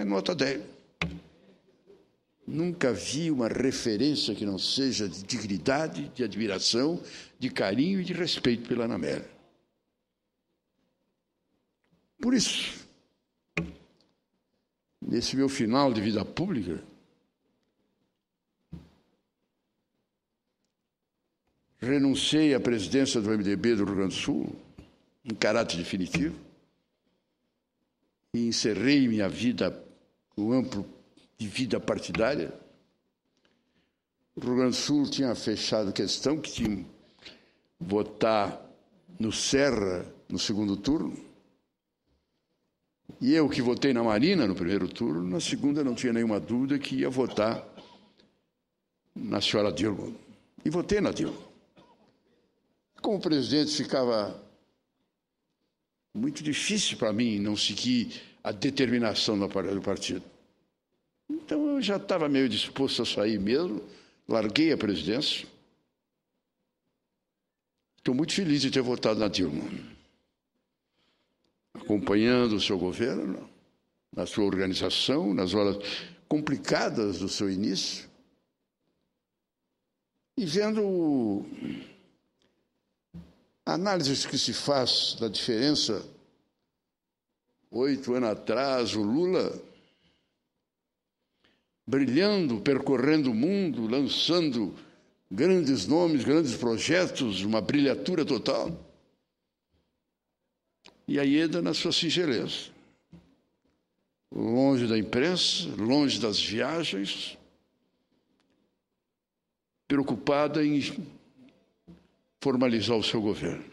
É nota 10. Nunca vi uma referência que não seja de dignidade, de admiração, de carinho e de respeito pela Ana Por isso, nesse meu final de vida pública, renunciei à presidência do MDB do Rio Grande do Sul, em caráter definitivo, e encerrei minha vida com amplo de vida partidária. O Rio Grande do Sul tinha fechado a questão que tinha que votar no Serra no segundo turno. E eu que votei na Marina no primeiro turno, na segunda não tinha nenhuma dúvida que ia votar na senhora Dilma. E votei na Dilma. Como o presidente ficava muito difícil para mim não seguir a determinação do partido. Então eu já estava meio disposto a sair mesmo, larguei a presidência. Estou muito feliz de ter votado na Dilma. Acompanhando o seu governo, na sua organização, nas horas complicadas do seu início, e vendo análises que se faz da diferença, oito anos atrás, o Lula, brilhando, percorrendo o mundo, lançando grandes nomes, grandes projetos, uma brilhatura total. E a Ieda na sua singeleza. Longe da imprensa, longe das viagens, preocupada em formalizar o seu governo.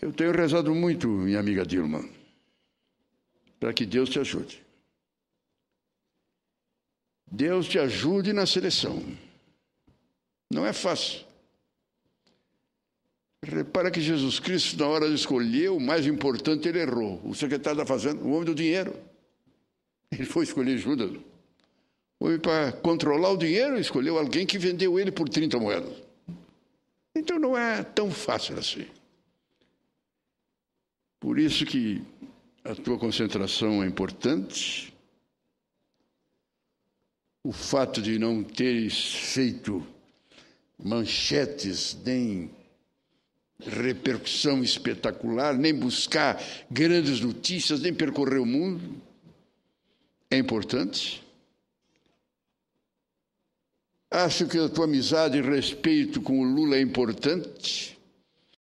Eu tenho rezado muito, minha amiga Dilma, para que Deus te ajude. Deus te ajude na seleção. Não é fácil. Repara que Jesus Cristo, na hora de escolher o mais importante, ele errou. O secretário da Fazenda, o homem do dinheiro. Ele foi escolher Judas. Foi para controlar o dinheiro, escolheu alguém que vendeu ele por 30 moedas. Então não é tão fácil assim. Por isso que a tua concentração é importante. O fato de não teres feito manchetes, nem repercussão espetacular, nem buscar grandes notícias, nem percorrer o mundo, é importante. Acho que a tua amizade e respeito com o Lula é importante.